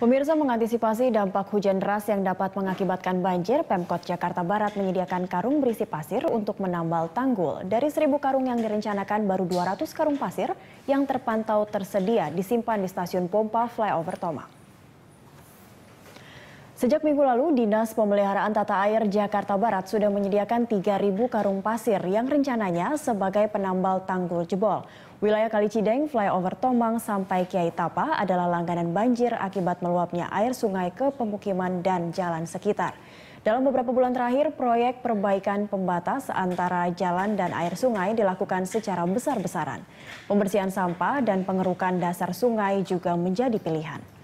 Pemirsa mengantisipasi dampak hujan deras yang dapat mengakibatkan banjir, Pemkot Jakarta Barat menyediakan karung berisi pasir untuk menambal tanggul. Dari seribu karung yang direncanakan, baru 200 karung pasir yang terpantau tersedia disimpan di stasiun pompa flyover Tomang. Sejak minggu lalu, Dinas Pemeliharaan Tata Air Jakarta Barat sudah menyediakan 3.000 karung pasir yang rencananya sebagai penambal tanggul jebol. Wilayah Kalicideng, flyover Tomang sampai Kiai Tapa adalah langganan banjir akibat meluapnya air sungai ke pemukiman dan jalan sekitar. Dalam beberapa bulan terakhir, proyek perbaikan pembatas antara jalan dan air sungai dilakukan secara besar-besaran. Pembersihan sampah dan pengerukan dasar sungai juga menjadi pilihan.